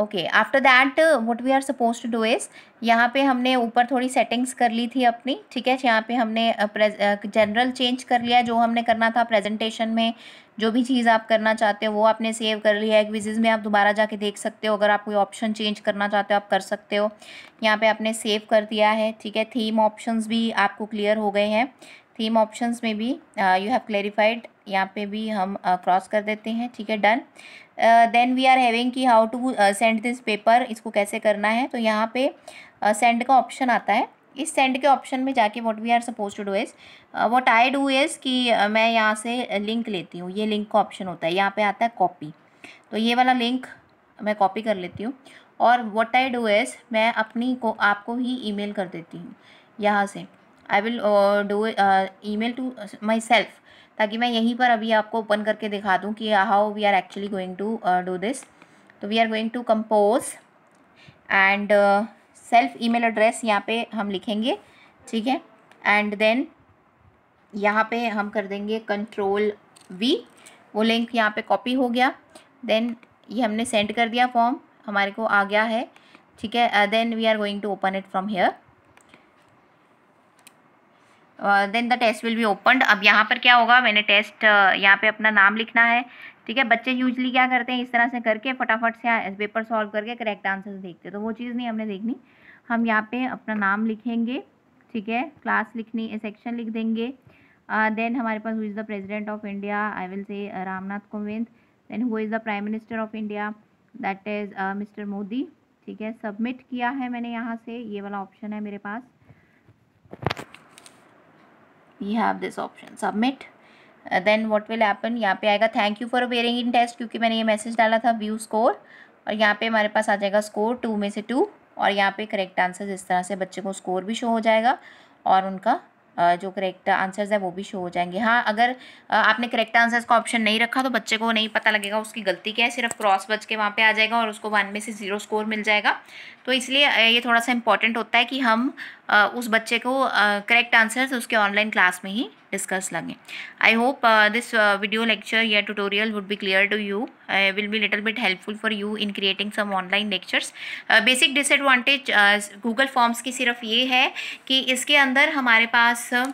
okay after that what we are suppose to do is यहाँ पे हमने ऊपर थोड़ी सेटिंग्स कर ली थी अपनी ठीक है यहाँ पे हमने जनरल uh, चेंज uh, कर लिया जो हमने करना था प्रेजेंटेशन में जो भी चीज़ आप करना चाहते हो वो आपने सेव कर लिया है क्विजेज में आप दोबारा जाके देख सकते हो अगर आप कोई ऑप्शन चेंज करना चाहते हो आप कर सकते हो यहाँ पे आपने सेव कर दिया है ठीक है थीम ऑप्शंस भी आपको क्लियर हो गए हैं थीम ऑप्शंस में भी यू हैव क्लेरिफाइड यहाँ पे भी हम क्रॉस कर देते हैं ठीक है done then we are having कि how to send this paper इसको कैसे करना है तो यहाँ पे सेंड uh, का ऑप्शन आता है इस सेंड के ऑप्शन में जाके what we are suppose to do is what I do is कि uh, मैं यहाँ से लिंक लेती हूँ ये लिंक का ऑप्शन होता है यहाँ पे आता है कॉपी तो ये वाला लिंक मैं कॉपी कर लेती हूँ और वॉट आई डू इज़ मैं अपनी को आपको ही ई कर देती हूँ यहाँ से I will do email to myself ताकि मैं यहीं पर अभी आपको ओपन करके दिखा दूँ कि how we are actually going to do this तो we are going to compose and self mail address यहाँ पर हम लिखेंगे ठीक है एंड देन यहाँ पे हम कर देंगे कंट्रोल वी वो लिंक यहाँ पे कॉपी हो गया देन ये हमने सेंड कर दिया फॉर्म हमारे को आ गया है ठीक है then we are going to open it from here then the test will be opened अब यहाँ पर क्या होगा मैंने टेस्ट यहाँ पे अपना नाम लिखना है ठीक है बच्चे यूजली क्या करते हैं इस तरह से करके फटाफट से पेपर सॉल्व करके करेक्ट आंसर देखते हैं तो वो चीज़ नहीं हमने देखनी हम यहाँ पे अपना नाम लिखेंगे ठीक है क्लास लिखनी सेक्शन लिख देंगे देन uh, हमारे पास who is the president of India I will say Ramnath Kovind then who is the prime minister of India that is mister Modi ठीक है सबमिट किया है मैंने यहाँ से ये वाला ऑप्शन है मेरे पास we have this option submit then what will happen यहाँ पे आएगा thank you for wearing in test क्योंकि मैंने ये मैसेज डाला था व्यू स्कोर और यहाँ पे हमारे पास आ जाएगा स्कोर टू में से टू और यहाँ पे करेक्ट आंसर इस तरह से बच्चे को स्कोर भी शो हो जाएगा और उनका जो करेक्ट आंसर्स है वो भी शो हो जाएंगे हाँ अगर आपने करेक्ट आंसर्स का ऑप्शन नहीं रखा तो बच्चे को नहीं पता लगेगा उसकी गलती क्या है सिर्फ क्रॉस बच के वहाँ पे आ जाएगा और उसको वन में से ज़ीरो स्कोर मिल जाएगा तो इसलिए ये थोड़ा सा इंपॉर्टेंट होता है कि हम उस बच्चे को करेक्ट आंसर्स उसके ऑनलाइन क्लास में ही discuss lage i hope uh, this uh, video lecture या tutorial would be clear to you uh, will be little bit helpful for you in creating some online lectures uh, basic disadvantage uh, google forms की सिर्फ ये है कि इसके अंदर हमारे पास uh,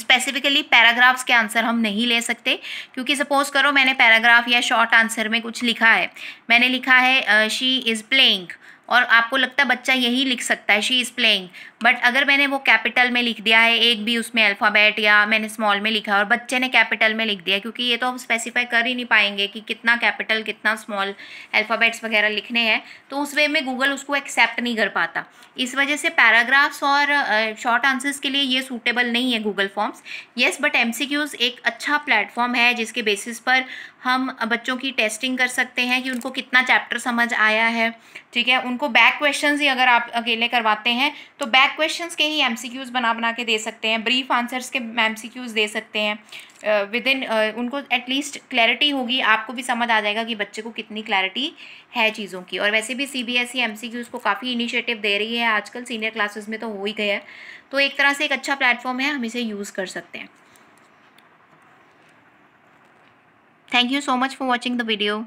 स्पेसिफिकली पैराग्राफ्स के आंसर हम नहीं ले सकते क्योंकि सपोज़ करो मैंने पैराग्राफ या शॉर्ट आंसर में कुछ लिखा है मैंने लिखा है शी इज़ प्लेइंग और आपको लगता है बच्चा यही लिख सकता है शी इज़ प्लेइंग बट अगर मैंने वो कैपिटल में लिख दिया है एक भी उसमें अल्फ़ाबेट या मैंने स्मॉल में लिखा और बच्चे ने कैपिटल में लिख दिया क्योंकि ये तो हम स्पेसिफाई कर ही नहीं पाएंगे कि कितना कैपिटल कितना स्मॉल अल्फ़ाबेट्स वगैरह लिखने हैं तो उस वे में गूगल उसको एक्सेप्ट नहीं कर पाता इस वजह से पैराग्राफ्स और शॉर्ट आंसर्स के लिए ये सूटेबल नहीं है गूगल फॉर्म्स येस बट एम एक अच्छा प्लेटफॉर्म है जिसके बेसिस पर हम बच्चों की टेस्टिंग कर सकते हैं कि उनको कितना चैप्टर समझ आया है ठीक है उन उनको बैक क्वेश्चन ही अगर आप अकेले करवाते हैं तो बैक क्वेश्चन के ही एम बना बना के दे सकते हैं ब्रीफ आंसर्स के एम दे सकते हैं विद इन उनको एटलीस्ट क्लैरिटी होगी आपको भी समझ आ जाएगा कि बच्चे को कितनी क्लैरिटी है चीज़ों की और वैसे भी C B S E M C Qs को काफ़ी इनिशिएटिव दे रही है आजकल सीनियर क्लासेस में तो हो ही गया है तो एक तरह से एक अच्छा प्लेटफॉर्म है हम इसे यूज़ कर सकते हैं thank you so much for watching the video